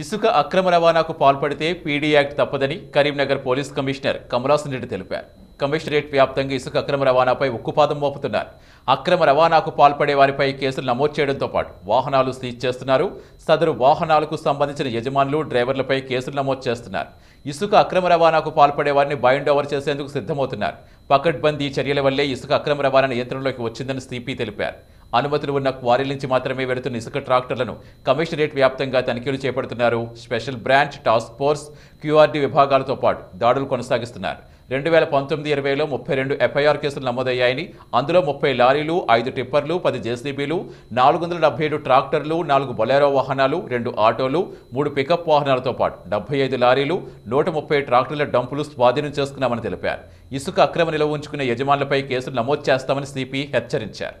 ఇసుక అక్రమ రవాణాకు పాల్పడితే పీడీ యాక్ట్ తప్పదని కరీంనగర్ పోలీస్ కమిషనర్ కమలాసన్ రెడ్డి తెలిపారు కమిషనరేట్ వ్యాప్తంగా ఇసుక అక్రమ రవాణాపై ఉక్కుపాదం మోపుతున్నారు అక్రమ రవాణాకు పాల్పడే వారిపై కేసులు నమోదు చేయడంతో పాటు వాహనాలు సీజ్ చేస్తున్నారు సదరు వాహనాలకు సంబంధించిన యజమానులు డ్రైవర్లపై కేసులు నమోదు చేస్తున్నారు ఇసుక అక్రమ రవాణాకు పాల్పడే వారిని బైండ్ ఓవర్ చేసేందుకు సిద్ధమవుతున్నారు పకడ్బందీ చర్యల వల్లే ఇసుక అక్రమ రవాణా నియంత్రణలోకి వచ్చిందని సిపి తెలిపారు అనుమతులు ఉన్న క్వారీల నుంచి మాత్రమే వెళుతున్న ఇసుక ట్రాక్టర్లను కమిషనరేట్ వ్యాప్తంగా తనిఖీలు చేపడుతున్నారు special branch task force QRD విభాగాలతో పాటు దాడులు కొనసాగిస్తున్నారు రెండు వేల పంతొమ్మిది ఇరవైలో ముప్పై రెండు ఎఫ్ఐఆర్ కేసులు నమోదయ్యాయని అందులో ముప్పై లారీలు ఐదు టిప్పర్లు పది జేసీబీలు నాలుగు వందల డెబ్బై ఏడు ట్రాక్టర్లు నాలుగు బొలేరో వాహనాలు రెండు ఆటోలు మూడు పికప్ వాహనాలతో పాటు డెబ్బై ఐదు లారీలు నూట ముప్పై ట్రాక్టర్ల డంపులు స్వాధీనం చేసుకున్నామని తెలిపారు ఇసుక అక్రమ నిల్వ ఉంచుకునే యజమానులపై కేసులు నమోదు చేస్తామని సిపి హెచ్చరించారు